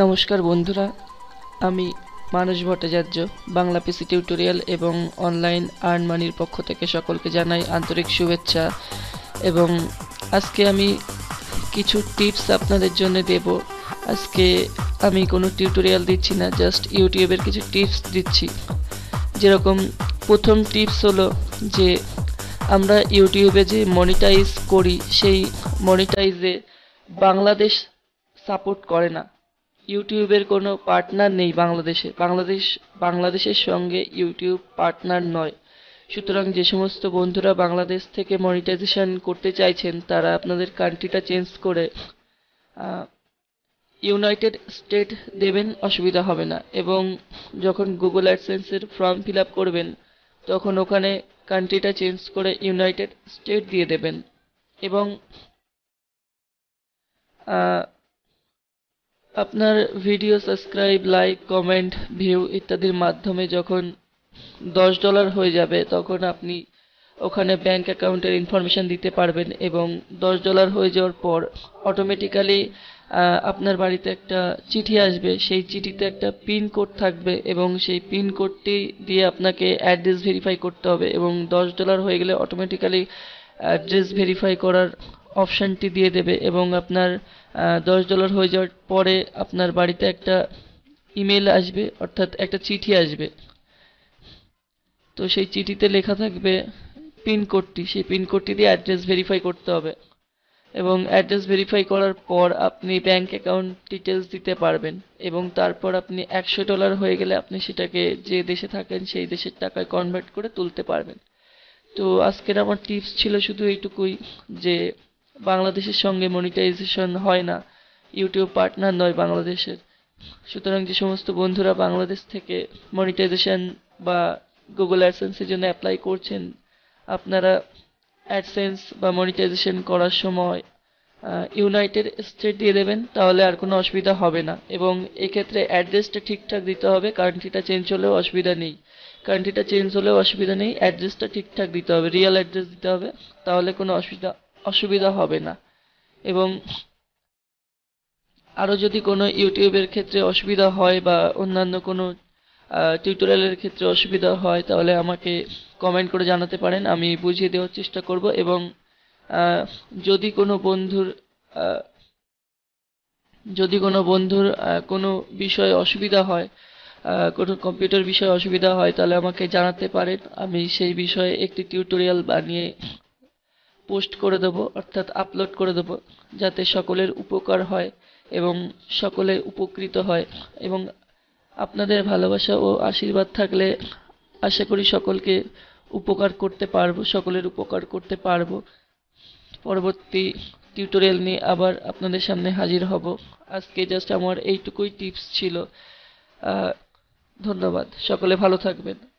নমস্কার বন্ধুরা আমি মানস ভট্টাচার্য বাংলা পিসি টিউটোরিয়াল এবং অনলাইন আর্ন মানির পক্ষ থেকে সকলকে জানাই আন্তরিক শুভেচ্ছা এবং আজকে আমি কিছু টিপস আপনাদের জন্য দেব আজকে আমি কোনো টিউটোরিয়াল দিচ্ছি না জাস্ট ইউটিউবের কিছু টিপস দিচ্ছি যেরকম প্রথম টিপস হলো যে আমরা ইউটিউবে যে মনিটাইজ করি সেই মনিটাইজে বাংলাদেশ সাপোর্ট করে না ইউটিউবের কোনো পার্টনার নেই বাংলাদেশে বাংলাদেশ বাংলাদেশের সঙ্গে ইউটিউব পার্টনার নয় সুতরাং যে সমস্ত বন্ধুরা বাংলাদেশ থেকে মনিটাইজেশন করতে চাইছেন তারা আপনাদের কান্ট্রিটা চেঞ্জ করে ইউনাইটেড স্টেট দেবেন অসুবিধা হবে না এবং যখন গুগল অ্যাডসেন্সের ফর্ম ফিল আপ করবেন তখন ওখানে কান্ট্রিটা চেঞ্জ করে ইউনাইটেড স্টেট দিয়ে দেবেন এবং আপনার video subscribe like comment view ইত্যাদির মাধ্যমে যখন দশ ডলার হয়ে যাবে তখন আপনি ওখানে ব্যাংক অ্যাকাউন্টের ইনফরমেশান দিতে পারবেন এবং দশ ডলার হয়ে যাওয়ার পর অটোমেটিক্যালি আপনার বাড়িতে একটা চিঠি আসবে সেই চিঠিতে একটা পিন কোড থাকবে এবং সেই পিন কোডটি দিয়ে আপনাকে অ্যাড্রেস ভেরিফাই করতে হবে এবং দশ ডলার হয়ে গেলে অটোমেটিক্যালি অ্যাড্রেস ভেরিফাই করার অপশানটি দিয়ে দেবে এবং আপনার দশ ডলার হয়ে যাওয়ার পরে আপনার বাড়িতে একটা ইমেল আসবে অর্থাৎ একটা চিঠি আসবে তো সেই চিঠিতে লেখা থাকবে পিনকোডটি সেই পিনকোডটি দিয়ে অ্যাড্রেস ভেরিফাই করতে হবে এবং অ্যাড্রেস ভেরিফাই করার পর আপনি ব্যাংক অ্যাকাউন্ট ডিটেলস দিতে পারবেন এবং তারপর আপনি একশো ডলার হয়ে গেলে আপনি সেটাকে যে দেশে থাকেন সেই দেশের টাকায় কনভার্ট করে তুলতে পারবেন তো আজকের আমার টিপস ছিল শুধু এইটুকুই যে বাংলাদেশের সঙ্গে মনিটাইজেশন হয় না ইউটিউব পার্টনার নয় বাংলাদেশের সুতরাং যে সমস্ত বন্ধুরা বাংলাদেশ থেকে মনিটাইজেশন বা গুগল অ্যাডসেন্সের জন্য অ্যাপ্লাই করছেন আপনারা অ্যাডসেন্স বা মনিটাইজেশন করার সময় ইউনাইটেড স্টেট দিয়ে দেবেন তাহলে আর কোনো অসুবিধা হবে না এবং এক্ষেত্রে অ্যাড্রেসটা ঠিকঠাক দিতে হবে কান্ট্রিটা চেঞ্জ হলেও অসুবিধা নেই কান্ট্রিটা চেঞ্জ হলেও অসুবিধা নেই অ্যাড্রেসটা ঠিকঠাক দিতে হবে রিয়েল অ্যাড্রেস দিতে হবে তাহলে কোনো অসুবিধা অসুবিধা হবে না এবং আরও যদি কোনো ইউটিউবের ক্ষেত্রে অসুবিধা হয় বা অন্যান্য কোনো টিউটোরিয়ালের ক্ষেত্রে অসুবিধা হয় তাহলে আমাকে কমেন্ট করে জানাতে পারেন আমি বুঝিয়ে দেওয়ার চেষ্টা করব এবং যদি কোনো বন্ধুর যদি কোনো বন্ধুর কোনো বিষয়ে অসুবিধা হয় কোনো কম্পিউটার বিষয়ে অসুবিধা হয় তাহলে আমাকে জানাতে পারেন আমি সেই বিষয়ে একটি টিউটোরিয়াল বানিয়ে পোস্ট করে দেব অর্থাৎ আপলোড করে দেব যাতে সকলের উপকার হয় এবং সকলে উপকৃত হয় এবং আপনাদের ভালোবাসা ও আশীর্বাদ থাকলে আশা করি সকলকে উপকার করতে পারবো সকলের উপকার করতে পারবো পরবর্তী টিউটোরিয়াল নিয়ে আবার আপনাদের সামনে হাজির হব আজকে জাস্ট আমার এইটুকুই টিপস ছিল ধন্যবাদ সকলে ভালো থাকবেন